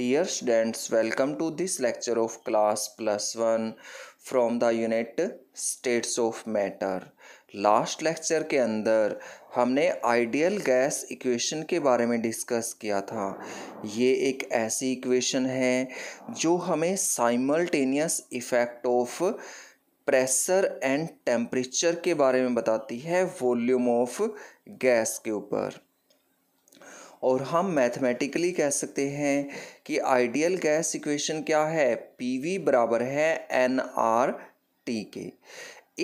Dear students, welcome to this lecture of class plus 1 from the unit states of matter last lecture के अंदर हमने ideal gas equation के बारे में discuss किया था ये एक ऐसी इक्वेशन है जो हमें simultaneous effect of pressure and temperature के बारे में बताती है वॉल्यूम ऑफ गैस के ऊपर और हम मैथमेटिकली कह सकते हैं कि आइडियल गैस इक्वेशन क्या है पी वी बराबर है एन आर टी के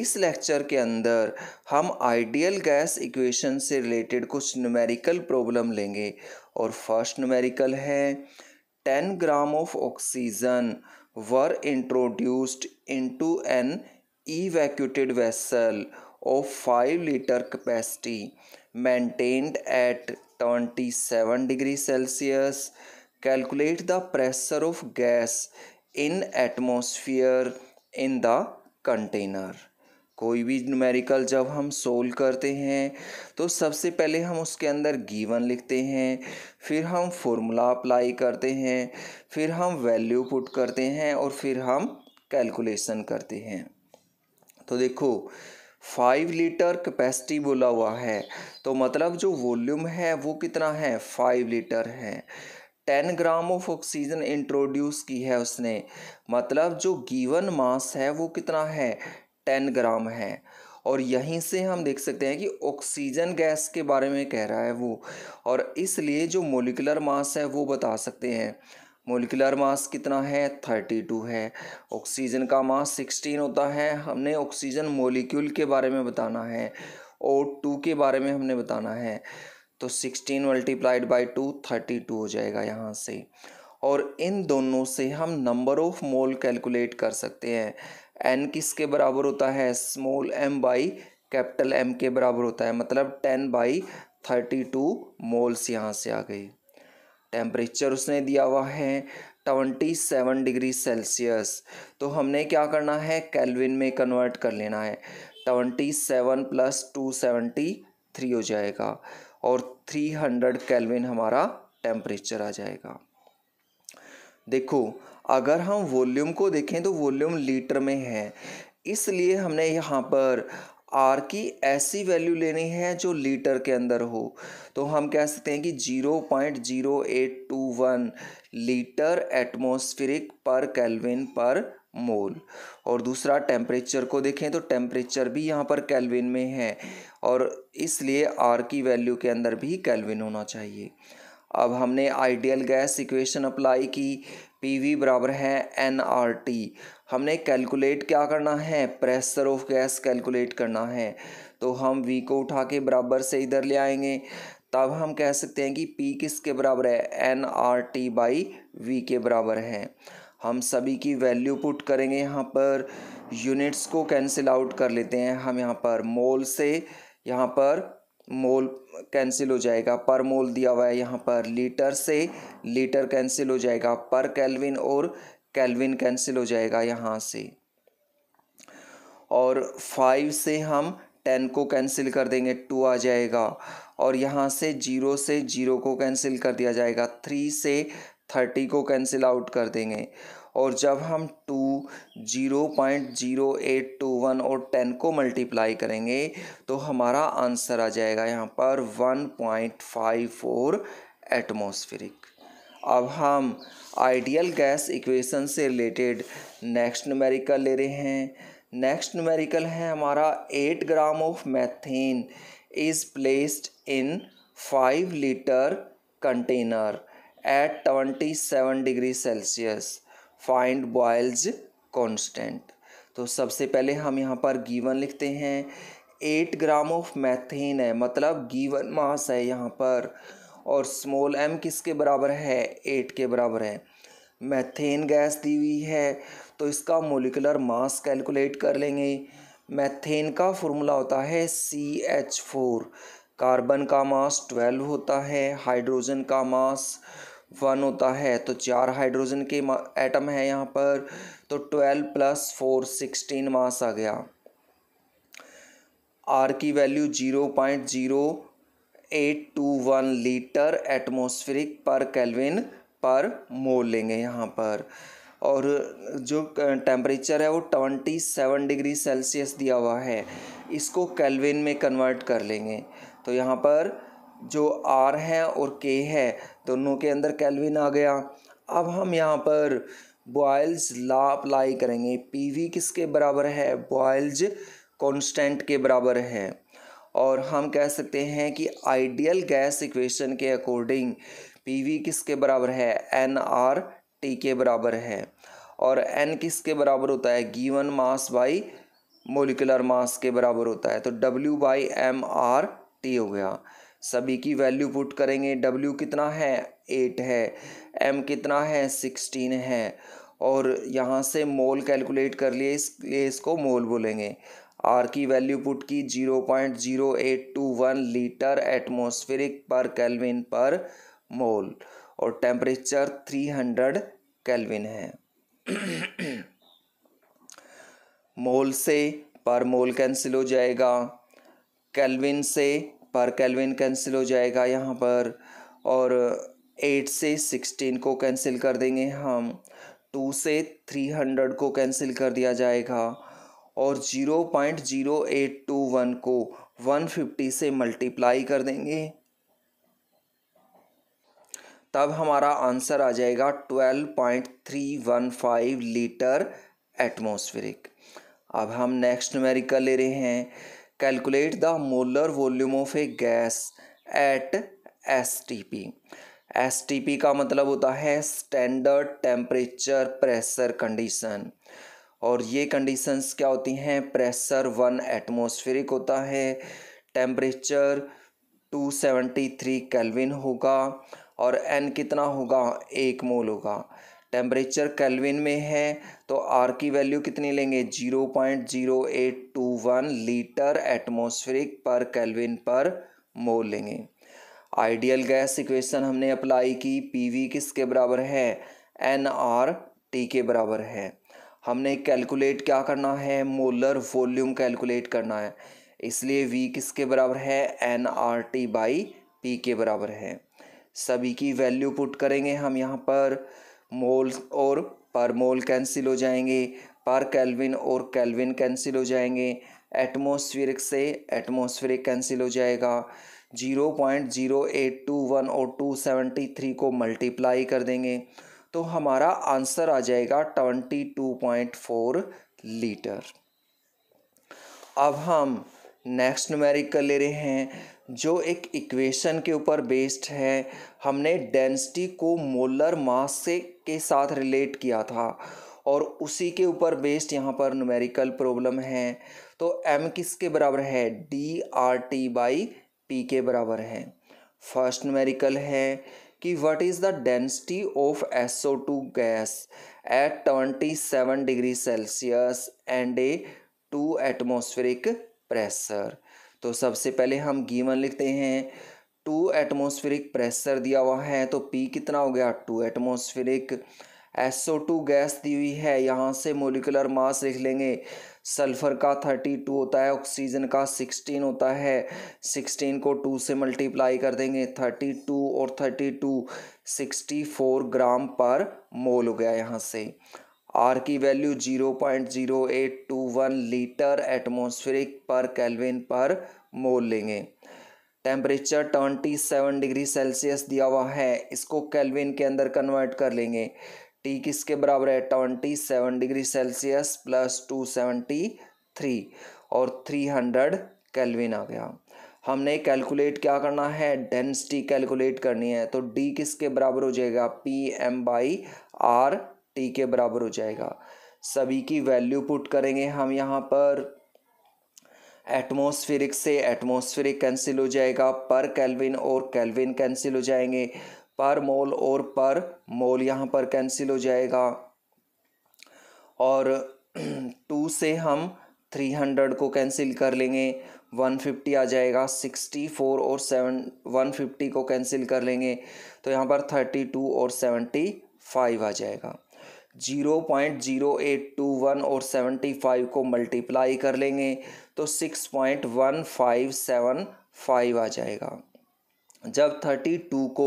इस लेक्चर के अंदर हम आइडियल गैस इक्वेशन से रिलेटेड कुछ न्यूमेरिकल प्रॉब्लम लेंगे और फर्स्ट न्यूमेरिकल है ten gram of oxygen were introduced into an evacuated vessel of five litre capacity maintained at 27 degree Celsius. Calculate the pressure of gas in atmosphere in the container. कोई भी numerical जब हम solve करते हैं तो सबसे पहले हम उसके अंदर गीवन लिखते हैं फिर हम फॉर्मूला अप्लाई करते हैं फिर हम वैल्यू पुट करते हैं और फिर हम कैलकुलेशन करते हैं तो देखो फाइव लीटर कैपेसिटी बोला हुआ है तो मतलब जो वॉल्यूम है वो कितना है फाइव लीटर है ten gram of oxygen introduce की है उसने मतलब जो गिवन मास है वो कितना है टेन ग्राम है और यहीं से हम देख सकते हैं कि ऑक्सीजन गैस के बारे में कह रहा है वो और इसलिए जो मोलिकुलर मास है वो बता सकते हैं मोलिकुलर मास कितना है थर्टी टू है ऑक्सीजन का मास सिक्सटीन होता है हमने ऑक्सीजन मोलिक्यूल के बारे में बताना है ओ टू के बारे में हमने बताना है तो sixteen multiplied by two thirty two हो जाएगा यहाँ से और इन दोनों से हम नंबर ऑफ मोल कैलकुलेट कर सकते हैं एन किसके बराबर होता है small M by capital M के बराबर होता है मतलब ten by thirty two moles यहाँ से आ गई टेम्परेचर उसने दिया हुआ है ट्वेंटी सेवन डिग्री सेल्सियस तो हमने क्या करना है कैलविन में कन्वर्ट कर लेना है twenty seven plus two seventy three हो जाएगा और थ्री हंड्रेड कैलविन हमारा टेम्परेचर आ जाएगा देखो अगर हम वॉल्यूम को देखें तो वॉल्यूम लीटर में है इसलिए हमने यहाँ पर आर की ऐसी वैल्यू लेनी है जो लीटर के अंदर हो तो हम कह सकते हैं कि zero zero point one litre atmospheric per kelvin per mole और दूसरा टेम्परेचर को देखें तो टेम्परेचर भी यहाँ पर कैलविन में है और इसलिए आर की वैल्यू के अंदर भी कैलविन होना चाहिए अब हमने आइडियल गैस इक्वेशन अप्लाई की वी बराबर है एन आर टी हमने कैलकुलेट क्या करना है प्रेशर ऑफ गैस कैलकुलेट करना है तो हम वी को उठा के बराबर से इधर ले आएंगे तब हम कह सकते हैं कि पी किसके बराबर है N R T by V के बराबर है हम सभी की वैल्यू पुट करेंगे यहाँ पर यूनिट्स को कैंसिल आउट कर लेते हैं हम यहाँ पर मोल से यहाँ पर मोल कैंसिल हो जाएगा पर मोल दिया हुआ है यहाँ पर लीटर से लीटर कैंसिल हो जाएगा पर कैलविन और कैलविन कैंसिल हो जाएगा यहाँ से और फाइव से हम टेन को कैंसिल कर देंगे टू आ जाएगा और यहाँ से जीरो से जीरो को कैंसिल कर दिया जाएगा थ्री से थर्टी को कैंसिल आउट कर देंगे और जब हम two zero point zero eight two one और टेन को मल्टीप्लाई करेंगे तो हमारा आंसर आ जाएगा यहाँ पर one point five four atmospheric अब हम आइडियल गैस इक्वेशन से रिलेटेड नेक्स्ट नमेरिकल ले रहे हैं नेक्स्ट नमेरिकल है हमारा eight gram of methane is placed in five litre container at twenty seven degree Celsius find Boyle's constant तो सबसे पहले हम यहाँ पर गीवन लिखते हैं एट ग्राम ऑफ मैथेन है मतलब गीवन मास है यहाँ पर और स्मॉल एम किसके बराबर है एट के बराबर है मैथेन गैस दी हुई है तो इसका मोलिकुलर मास कैलकुलेट कर लेंगे मैथेन का फॉर्मूला होता है सी एच फोर कार्बन का मास ट्वेल्व होता है हाइड्रोजन का मास वन होता है तो चार हाइड्रोजन के एटम है यहाँ पर तो twelve plus four sixteen mass आ गया आर की value zero point zero eight two one litre atmospheric per kelvin per mole लेंगे यहाँ पर और जो टेम्परेचर है वो ट्वेंटी सेवन डिग्री सेल्सियस दिया हुआ है इसको कैलविन में कन्वर्ट कर लेंगे तो यहाँ पर जो आर है और के है दोनों के अंदर कैलविन आ गया अब हम यहाँ पर बॉयल्स ला अप्लाई करेंगे वी किसके बराबर है बॉयल्ज कॉन्स्टेंट के बराबर है और हम कह सकते हैं कि आइडियल गैस इक्वेशन के अकॉर्डिंग पी वी किसके बराबर है एन आर टी के बराबर है और एन किसके बराबर होता है given mass by molecular mass के बराबर होता है तो W by M R T हो गया सभी की वैल्यू पुट करेंगे डब्ल्यू कितना है एट है एम कितना है सिक्सटीन है और यहाँ से मोल कैलकुलेट कर लिए इसलिए इसको मोल बोलेंगे आर की वैल्यू पुट की 0.0821 लीटर एटमोस्फेरिक पर केल्विन पर मोल और टेम्परेचर 300 केल्विन है मोल से पर मोल कैंसिल हो जाएगा केल्विन से पर केल्विन कैंसिल हो जाएगा यहाँ पर और एट से सिक्सटीन को कैंसिल कर देंगे हम टू से थ्री हंड्रेड को कैंसिल कर दिया जाएगा और 0.0821 को 150 से मल्टीप्लाई कर देंगे तब हमारा आंसर आ जाएगा 12.315 लीटर एटमॉस्फेरिक अब हम नेक्स्ट न्यूमेरिकल ले रहे हैं calculate the molar volume of a gas at S T P S T P का मतलब होता है स्टैंडर्ड टेम्परेचर प्रेशर कंडीशन और ये कंडीशंस क्या होती हैं प्रेशर वन एटमॉस्फेरिक होता है टेम्परेचर 273 केल्विन होगा और एन कितना होगा एक मोल होगा टेम्परेचर केल्विन में है तो आर की वैल्यू कितनी लेंगे 0.0821 लीटर एटमॉस्फेरिक पर केल्विन पर मोल लेंगे आइडियल गैस इक्वेशन हमने अप्लाई की पीवी किसके बराबर है एन आर टी के बराबर है हमने कैलकुलेट क्या करना है मोलर वॉल्यूम कैलकुलेट करना है इसलिए वी किसके बराबर है N R T by P के बराबर है सभी की वैल्यू पुट करेंगे हम यहाँ पर मोल और पर मोल कैंसिल हो जाएंगे पर कैलविन और कैलविन कैंसिल हो जाएंगे एटमोसफियरिक से एटमोसफियरिक कैंसिल हो जाएगा zero point zero eight two one और टू सेवेंटी थ्री को मल्टीप्लाई कर देंगे तो हमारा आंसर आ जाएगा twenty two point four litre अब हम नेक्स्ट न्यूमेरिकल ले रहे हैं जो एक इक्वेशन के ऊपर बेस्ड है हमने डेंसिटी को मोलर मास से के साथ रिलेट किया था और उसी के ऊपर बेस्ड यहाँ पर न्यूमेरिकल प्रॉब्लम है तो एम किसके बराबर है D R T by P के बराबर है फर्स्ट न्यूमेरिकल है कि what is the density of two gas at twenty seven degree Celsius and a two atmospheric pressure तो सबसे पहले हम गीवन लिखते हैं टू एटमोस्फेरिक प्रेशर दिया हुआ है तो पी कितना हो गया two atmospheric SO two gas दी हुई है यहाँ से मोलिकुलर मास लिख लेंगे सल्फर का थर्टी टू होता है ऑक्सीजन का सिक्सटीन होता है सिक्सटीन को टू से मल्टीप्लाई कर देंगे थर्टी टू और thirty two sixty four gram per mole हो गया यहाँ से आर की value zero point zero eight two one litre atmospheric per kelvin per mole लेंगे temperature twenty seven degree Celsius दिया हुआ है इसको कैलविन के अंदर कन्वर्ट कर लेंगे टी किसके बराबर है twenty seven degree Celsius plus two seventy three और थ्री हंड्रेड कैलविन आ गया हमने कैलकुलेट क्या करना है डेंसिटी कैलकुलेट करनी है तो डी किसके बराबर हो जाएगा P M by R T के बराबर हो जाएगा सभी की वैल्यू पुट करेंगे हम यहाँ पर एटमॉस्फेरिक से एटमॉस्फेरिक कैंसिल हो जाएगा पर कैलविन और कैलविन कैंसिल हो जाएंगे पर मोल और पर मोल यहाँ पर कैंसिल हो जाएगा और टू से हम थ्री हंड्रेड को कैंसिल कर लेंगे वन फिफ्टी आ जाएगा सिक्सटी फोर और सेवन वन फिफ्टी को कैंसिल कर लेंगे तो यहाँ पर थर्टी टू और सेवेंटी फाइव आ जाएगा zero point zero eight two one और सेवेंटी फाइव को मल्टीप्लाई कर लेंगे तो six point one five seven five आ जाएगा जब 32 को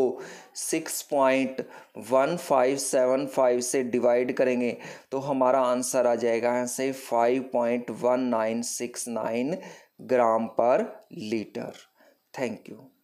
6.1575 से डिवाइड करेंगे तो हमारा आंसर आ जाएगा यहाँ से 5.1969 ग्राम पर लीटर थैंक यू